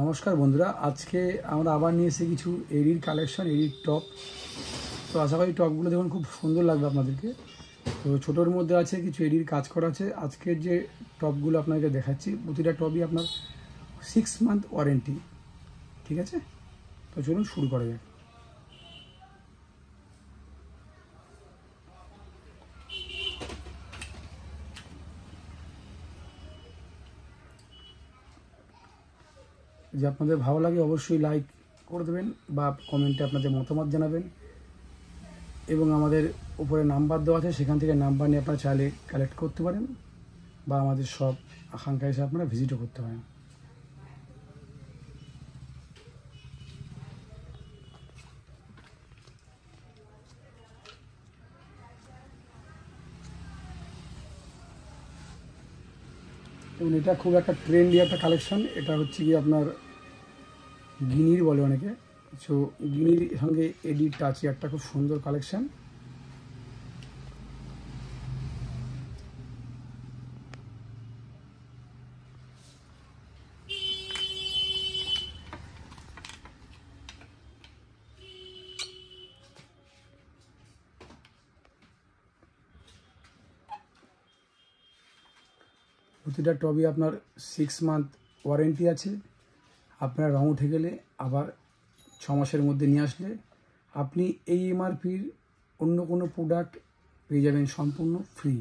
নমস্কার বন্ধুরা আজকে আমরা আবার নিয়ে এসে কিছু এডির কালেকশন এরির টপ তো আশা করি টপগুলো দেখুন খুব সুন্দর লাগবে আপনাদেরকে তো ছোটোর মধ্যে আছে কিছু এডির কাজ করা আছে আজকের যে টপগুলো আপনাকে দেখাচ্ছি প্রতিটা টপই আপনার সিক্স মান্থ ওয়ারেন্টি ঠিক আছে তো চলুন শুরু করা যায় যে আপনাদের ভালো লাগে অবশ্যই লাইক করে দেবেন বা কমেন্টে আপনাদের মতামত জানাবেন এবং আমাদের উপরে নাম্বার দেওয়া আছে সেখান থেকে নাম্বার নিয়ে আপনারা চাইলে কালেক্ট করতে পারেন বা আমাদের সব আকাঙ্ক্ষা হিসেবে আপনারা ভিজিটও করতে পারেন এবং এটা খুব একটা ট্রেন্ডি একটা কালেকশন এটা হচ্ছে কি আপনার গিনির বলে অনেকে সো গিনির সঙ্গে এডি টাচি একটা খুব সুন্দর কালেকশান প্রতিটা টবি আপনার সিক্স মান্থ ওয়ারেন্টি আছে আপনার রং উঠে গেলে আবার ছ মাসের মধ্যে নিয়ে আসলে আপনি এই এমআরপির অন্য কোনো প্রোডাক্ট পেয়ে যাবেন সম্পূর্ণ ফ্রি